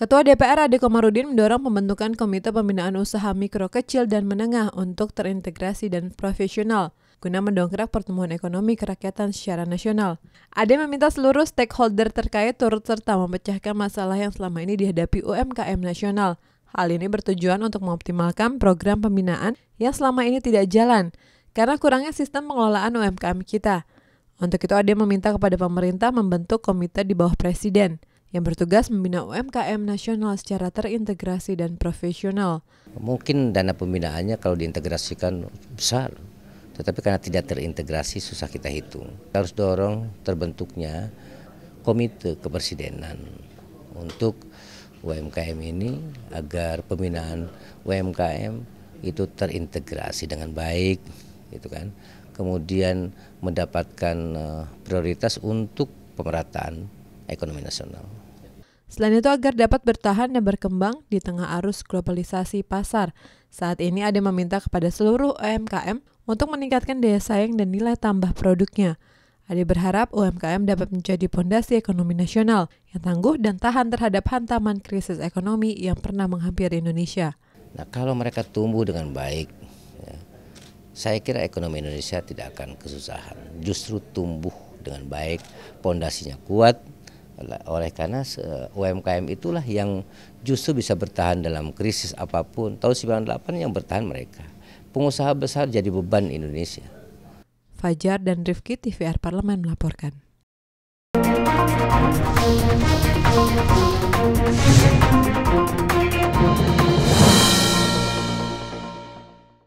Ketua DPR Ade Komarudin mendorong pembentukan Komite Pembinaan Usaha Mikro Kecil dan Menengah untuk terintegrasi dan profesional guna mendongkrak pertumbuhan ekonomi kerakyatan secara nasional. Ade meminta seluruh stakeholder terkait turut serta memecahkan masalah yang selama ini dihadapi UMKM nasional. Hal ini bertujuan untuk mengoptimalkan program pembinaan yang selama ini tidak jalan, karena kurangnya sistem pengelolaan UMKM kita. Untuk itu Ade meminta kepada pemerintah membentuk komite di bawah presiden yang bertugas membina UMKM nasional secara terintegrasi dan profesional. Mungkin dana pembinaannya kalau diintegrasikan besar, tetapi karena tidak terintegrasi susah kita hitung. Harus dorong terbentuknya komite kepresidenan untuk UMKM ini agar pembinaan UMKM itu terintegrasi dengan baik, gitu kan. Kemudian mendapatkan eh, prioritas untuk pemerataan ekonomi nasional. Selain itu agar dapat bertahan dan berkembang di tengah arus globalisasi pasar, saat ini ada meminta kepada seluruh UMKM untuk meningkatkan daya saing dan nilai tambah produknya. Ade berharap UMKM dapat menjadi pondasi ekonomi nasional yang tangguh dan tahan terhadap hantaman krisis ekonomi yang pernah menghampiri Indonesia. Nah, kalau mereka tumbuh dengan baik, saya kira ekonomi Indonesia tidak akan kesusahan, justru tumbuh dengan baik, pondasinya kuat. Oleh karena UMKM itulah yang justru bisa bertahan dalam krisis apapun. Tahun 98 yang bertahan mereka. Pengusaha besar jadi beban Indonesia. Fajar dan Rifki TVR Parlemen melaporkan.